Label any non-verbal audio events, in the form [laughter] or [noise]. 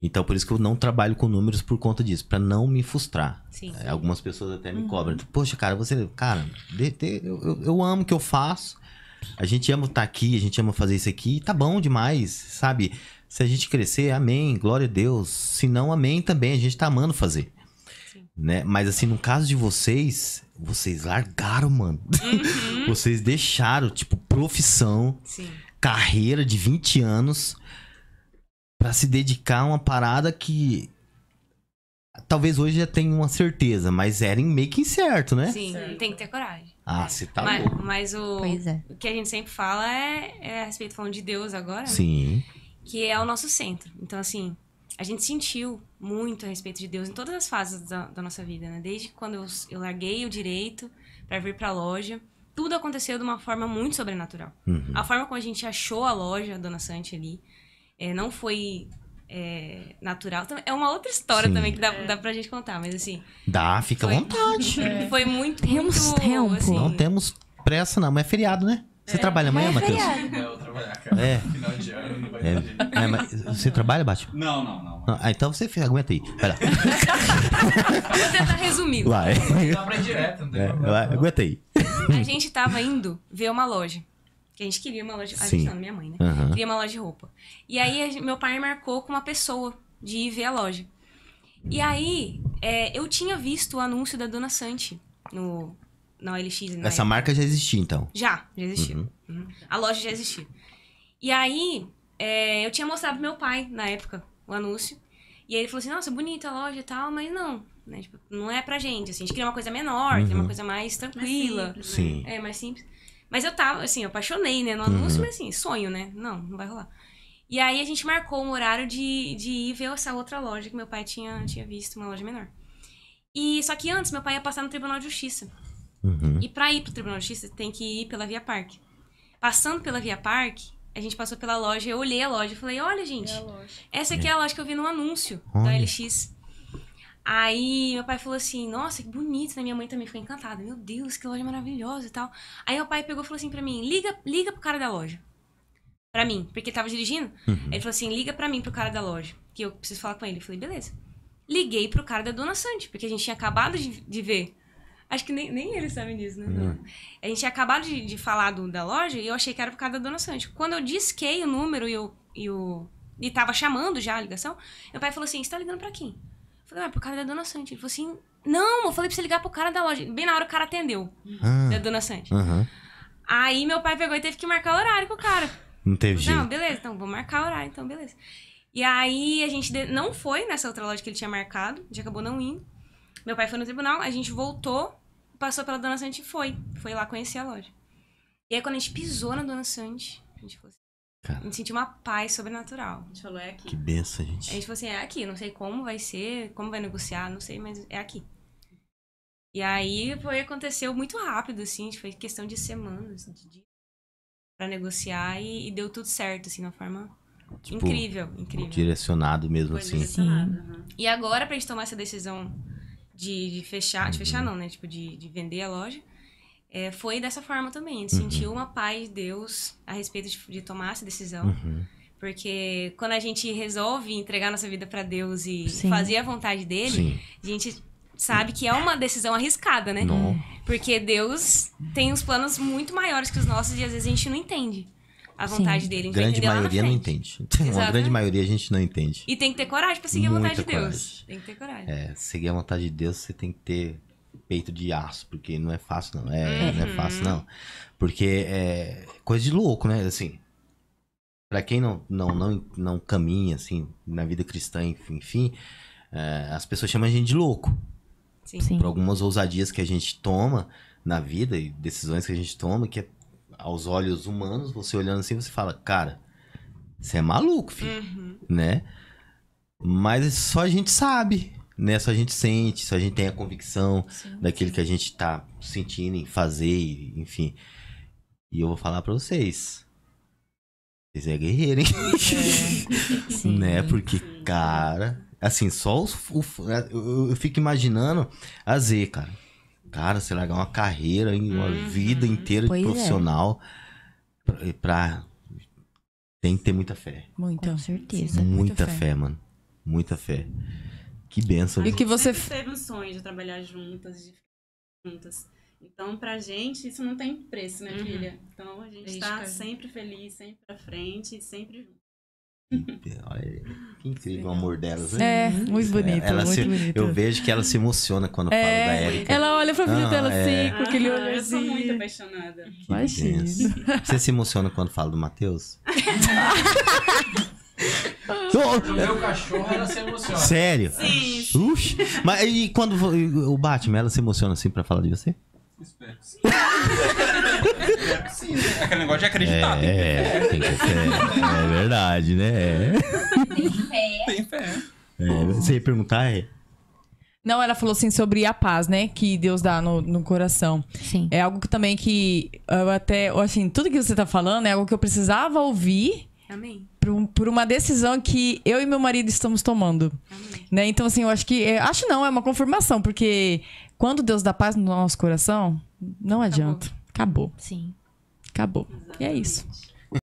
Então, por isso que eu não trabalho com números por conta disso, para não me frustrar. Sim, é, Algumas pessoas até me uhum. cobram. Poxa, cara, você. Cara, de, de, eu, eu, eu, amo o que eu faço. A gente ama estar tá aqui, a gente ama fazer isso aqui. Tá bom demais, sabe? Se a gente crescer, amém, glória a Deus. Se não, amém também. A gente tá amando fazer. Né? Mas assim, no caso de vocês, vocês largaram, mano. Uhum. [laughs] vocês deixaram, tipo, profissão, carreira de 20 anos para se dedicar a uma parada que talvez hoje já tenha uma certeza, mas era em meio que incerto, né? Sim, tem que ter coragem. Ah, é. você tá mas, louco. Mas o, é. o que a gente sempre fala é, é a respeito falando de Deus agora, né? Sim. Né? Que é o nosso centro. Então, assim, a gente sentiu muito a respeito de Deus em todas as fases da, da nossa vida, né? Desde quando eu, eu larguei o direito para vir para a loja, tudo aconteceu de uma forma muito sobrenatural. Uhum. A forma como a gente achou a loja, a Dona Sante ali, é, não foi é, natural. Então, é uma outra história Sim. também que dá, é. dá pra gente contar, mas assim. Dá, fica à vontade. É. [laughs] Foi muito. Temos muito, assim, tempo. Assim, não temos pressa, não, mas é feriado, né? Você é. trabalha amanhã, é Matheus? Não, eu trabalhar, cara. É. Final de ano, não vai é. ter é, Você trabalha, Bate? Não, não, não. não. Ah, então você aguenta aí. Vai lá. [laughs] Vou tentar resumir. Vai. Dá pra ir direto, não tem é, problema. Vai. Aguenta aí. A gente tava indo ver uma loja. Que a gente queria uma loja A gente não, minha mãe, né? Uhum. Queria uma loja de roupa. E aí, meu pai marcou com uma pessoa de ir ver a loja. E aí, é, eu tinha visto o anúncio da Dona Sante no, na OLX. Né, na Essa marca já existia, então? Já, já existia. Uhum. Uhum. A loja já existia. E aí, é, eu tinha mostrado pro meu pai, na época, o anúncio. E aí ele falou assim, nossa, bonita a loja e tal, mas não, né? Tipo, não é pra gente, assim, a gente queria uma coisa menor, uhum. queria uma uhum. coisa mais tranquila. Mais simples, né? Sim. É, mais simples. Mas eu tava, assim, eu apaixonei, né, no anúncio, uhum. mas assim, sonho, né? Não, não vai rolar. E aí a gente marcou um horário de, de ir ver essa outra loja que meu pai tinha, tinha visto, uma loja menor. E só que antes meu pai ia passar no Tribunal de Justiça. Uhum. E para ir pro Tribunal de Justiça tem que ir pela Via Parque. Passando pela Via Parque, a gente passou pela loja, eu olhei a loja e falei: "Olha, gente, é essa aqui é a loja que eu vi no anúncio Olha. da LX". Aí meu pai falou assim: Nossa, que bonito, né? Minha mãe também ficou encantada. Meu Deus, que loja maravilhosa e tal. Aí meu pai pegou e falou assim pra mim: Liga, liga pro cara da loja. Pra mim, porque ele tava dirigindo. Uhum. Ele falou assim: Liga pra mim pro cara da loja, que eu preciso falar com ele. Eu falei: Beleza. Liguei pro cara da dona Sandy, porque a gente tinha acabado de, de ver. Acho que nem, nem eles sabem disso, né? Uhum. A gente tinha acabado de, de falar do, da loja e eu achei que era pro cara da dona Sandy. Quando eu disquei o número e, eu, e, o, e tava chamando já a ligação, meu pai falou assim: Você tá ligando pra quem? Falei, ah, pro cara da Dona Sante. Ele falou assim, não, eu falei pra você ligar pro cara da loja. Bem na hora o cara atendeu, ah, da Dona Sandy. Aí meu pai pegou e teve que marcar o horário com o cara. Não teve jeito. Não, beleza, então vou marcar o horário, então beleza. E aí a gente não foi nessa outra loja que ele tinha marcado, a gente acabou não indo. Meu pai foi no tribunal, a gente voltou, passou pela Dona Sante e foi. Foi lá conhecer a loja. E aí quando a gente pisou na Dona Sante, a gente falou assim, Cara. A gente sentiu uma paz sobrenatural. A gente falou, é aqui. Que benção, gente. A gente falou assim, é aqui. Não sei como vai ser, como vai negociar, não sei, mas é aqui. E aí foi, aconteceu muito rápido, assim, foi questão de semanas, de dias pra negociar e, e, deu tudo certo, assim, de uma forma tipo, incrível, incrível. Direcionado mesmo, foi assim. Direcionado, uhum. E agora, pra gente tomar essa decisão de, de fechar, uhum. de fechar uhum. não, né? Tipo, de, de vender a loja, é, foi dessa forma também. A gente uhum. sentiu uma paz de Deus a respeito de, de tomar essa decisão. Uhum. Porque quando a gente resolve entregar nossa vida para Deus e Sim. fazer a vontade dele, Sim. a gente sabe que é uma decisão arriscada, né? Não. Porque Deus tem uns planos muito maiores que os nossos e às vezes a gente não entende a vontade Sim. dele. A grande maioria não entende. Exato. [laughs] Uma grande maioria a gente não entende. E tem que ter coragem para seguir Muita a vontade de Deus. Tem que ter coragem. É, seguir a vontade de Deus, você tem que ter peito de aço, porque não é fácil, não. É, uhum. Não é fácil, não. Porque é coisa de louco, né? Assim, para quem não, não, não, não caminha, assim, na vida cristã, enfim, é, as pessoas chamam a gente de louco. Sim. Sim. Por algumas ousadias que a gente toma na vida e decisões que a gente toma, que é, aos olhos humanos, você olhando assim, você fala, cara, você é maluco, filho, uhum. né? Mas só a gente sabe nessa né, a gente sente, se a gente tem a convicção Sim. daquilo que a gente tá sentindo em fazer, enfim. E eu vou falar para vocês. Vocês é guerreiro, hein? É. [laughs] Sim. né? Porque, cara, assim, só os. O, né, eu, eu fico imaginando a Z, cara. Cara, você largar uma carreira, uma uhum. vida inteira pois de é. profissional é. pra, pra, Tem que ter muita fé. Muita. Com certeza. Muita, muita fé. fé. mano. Muita fé. Que benção. E que você teve um sonho de trabalhar juntas, de ficar juntas. Então, pra gente, isso não tem preço, né, uhum. filha? Então, a gente está sempre feliz, sempre pra frente, sempre junto. Olha, que incrível o amor delas, né? É, uhum. muito é, bonito, ela muito se, bonito. Eu vejo que ela se emociona quando é, da Érica. Ela olha pra filha ah, dela assim, é. assim, com aquele ah, Eu sou muito apaixonada. Imagina. Você se emociona quando fala do Matheus? [laughs] O meu cachorro ela se emociona. Sério? Sim. Ux. Mas e quando o Batman, ela se emociona assim pra falar de você? Espero que sim. Espero que sim. Né? É Aquele negócio de acreditar. É, tem que ter. É, é verdade, né? É. Tem fé. Tem fé. É, você ia perguntar, é? Não, ela falou assim sobre a paz, né? Que Deus dá no, no coração. Sim. É algo que também que eu até, assim, tudo que você tá falando é algo que eu precisava ouvir Amém. Por, por, uma decisão que eu e meu marido estamos tomando. Amém. Né? Então, assim, eu acho que. É, acho não, é uma confirmação, porque quando Deus dá paz no nosso coração, não Acabou. adianta. Acabou. Sim. Acabou. Exatamente. E é isso.